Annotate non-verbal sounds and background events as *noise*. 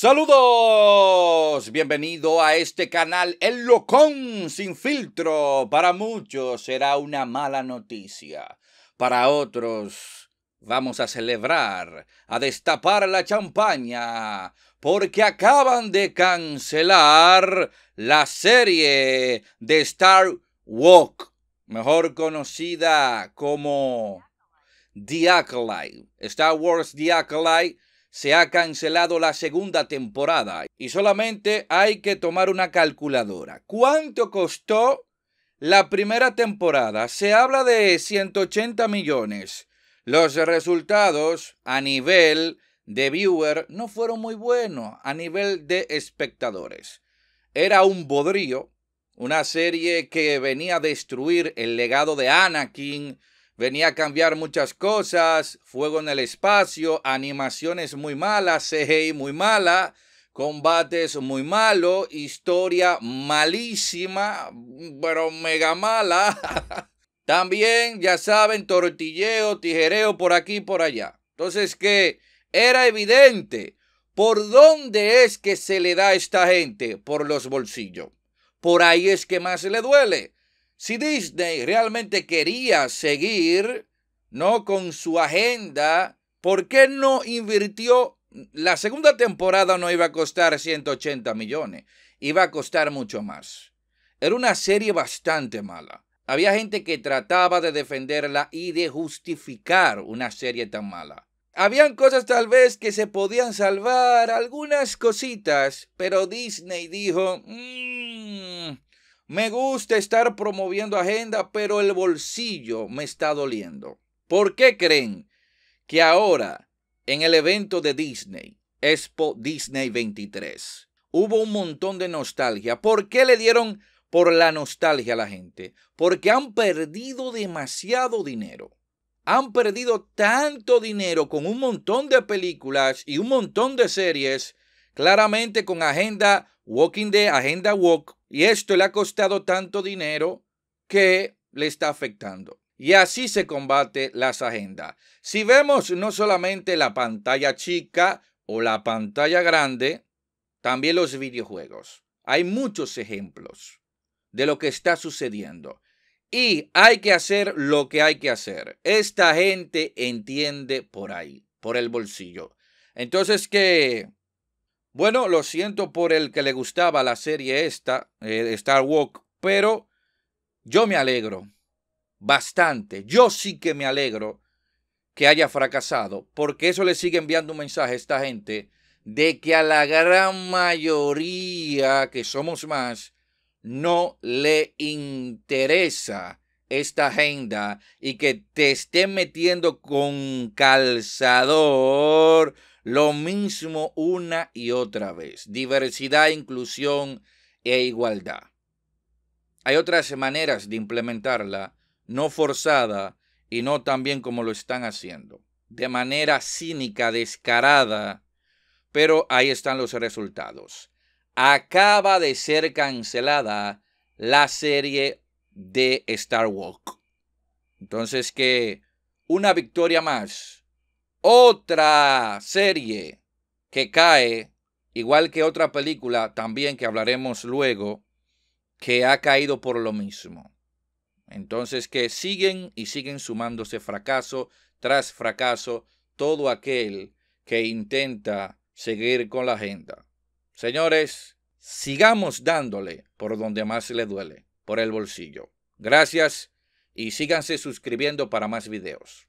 Saludos, bienvenido a este canal El Locón sin filtro. Para muchos será una mala noticia, para otros vamos a celebrar, a destapar la champaña, porque acaban de cancelar la serie de Star Walk, mejor conocida como The Acolyte. Star Wars The Acolyte se ha cancelado la segunda temporada y solamente hay que tomar una calculadora. ¿Cuánto costó la primera temporada? Se habla de 180 millones. Los resultados a nivel de viewer no fueron muy buenos, a nivel de espectadores. Era un bodrío, una serie que venía a destruir el legado de Anakin, Venía a cambiar muchas cosas, fuego en el espacio, animaciones muy malas, CGI muy mala, combates muy malo, historia malísima, pero mega mala. *laughs* También, ya saben, tortilleo, tijereo por aquí y por allá. Entonces que era evidente por dónde es que se le da a esta gente, por los bolsillos. Por ahí es que más le duele. Si Disney realmente quería seguir, ¿no? Con su agenda, ¿por qué no invirtió? La segunda temporada no iba a costar 180 millones, iba a costar mucho más. Era una serie bastante mala. Había gente que trataba de defenderla y de justificar una serie tan mala. Habían cosas tal vez que se podían salvar, algunas cositas, pero Disney dijo, mm, me gusta estar promoviendo agenda, pero el bolsillo me está doliendo. ¿Por qué creen que ahora en el evento de Disney, Expo Disney 23, hubo un montón de nostalgia? ¿Por qué le dieron por la nostalgia a la gente? Porque han perdido demasiado dinero han perdido tanto dinero con un montón de películas y un montón de series, claramente con agenda Walking Dead, agenda Walk, y esto le ha costado tanto dinero que le está afectando. Y así se combate las agendas. Si vemos no solamente la pantalla chica o la pantalla grande, también los videojuegos. Hay muchos ejemplos de lo que está sucediendo. Y hay que hacer lo que hay que hacer. Esta gente entiende por ahí, por el bolsillo. Entonces que bueno, lo siento por el que le gustaba la serie esta, eh, Star Wars, pero yo me alegro bastante. Yo sí que me alegro que haya fracasado, porque eso le sigue enviando un mensaje a esta gente de que a la gran mayoría que somos más no le interesa esta agenda y que te estén metiendo con calzador lo mismo una y otra vez. Diversidad, inclusión e igualdad. Hay otras maneras de implementarla, no forzada y no tan bien como lo están haciendo. De manera cínica, descarada, pero ahí están los resultados. Acaba de ser cancelada la serie de Star Wars. Entonces que una victoria más. Otra serie que cae, igual que otra película también que hablaremos luego, que ha caído por lo mismo. Entonces que siguen y siguen sumándose fracaso tras fracaso todo aquel que intenta seguir con la agenda. Señores, sigamos dándole por donde más le duele, por el bolsillo. Gracias y síganse suscribiendo para más videos.